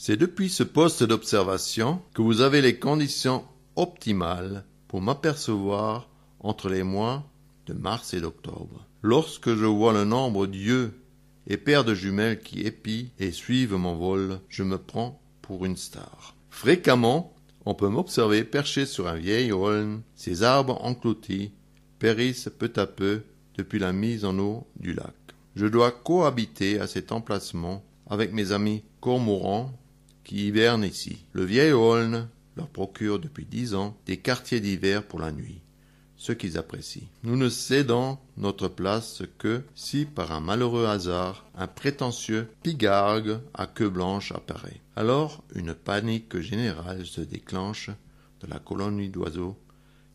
C'est depuis ce poste d'observation que vous avez les conditions optimales pour m'apercevoir entre les mois de mars et d'octobre. Lorsque je vois le nombre d'yeux et paires de jumelles qui épient et suivent mon vol, je me prends pour une star. Fréquemment, on peut m'observer perché sur un vieil aulne. Ces arbres encloutis périssent peu à peu depuis la mise en eau du lac. Je dois cohabiter à cet emplacement avec mes amis cormorans qui hivernent ici. Le vieil Aulne leur procure depuis dix ans des quartiers d'hiver pour la nuit, ce qu'ils apprécient. Nous ne cédons notre place que si par un malheureux hasard un prétentieux pigargue à queue blanche apparaît. Alors une panique générale se déclenche de la colonie d'oiseaux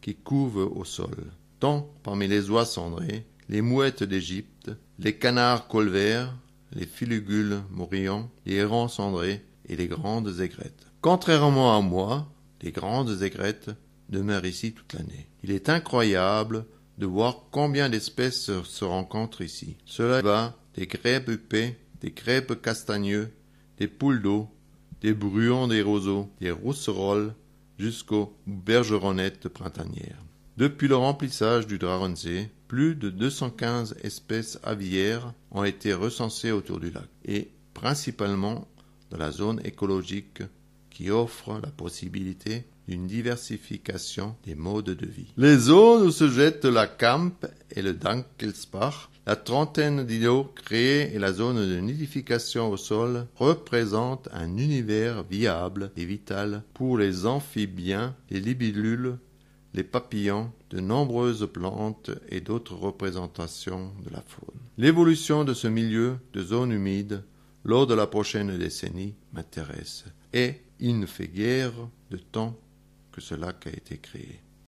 qui couvent au sol. Tant parmi les oies cendrées, les mouettes d'Égypte, les canards colverts, les filugules morillons, les hérons cendrés, et les grandes aigrettes. Contrairement à moi, les grandes aigrettes demeurent ici toute l'année. Il est incroyable de voir combien d'espèces se rencontrent ici. Cela va des grèbes huppées, des grèbes castagneux, des poules d'eau, des bruons des roseaux, des rousserolles, jusqu'aux bergeronnettes printanières. Depuis le remplissage du Draronzé, plus de 215 espèces aviaires ont été recensées autour du lac, et principalement la zone écologique qui offre la possibilité d'une diversification des modes de vie. Les zones où se jettent la Camp et le Dankelsbach, la trentaine d'îlots créés et la zone de nidification au sol représentent un univers viable et vital pour les amphibiens, les libellules, les papillons, de nombreuses plantes et d'autres représentations de la faune. L'évolution de ce milieu de zone humide lors de la prochaine décennie m'intéresse, et il ne fait guère de temps que cela a été créé.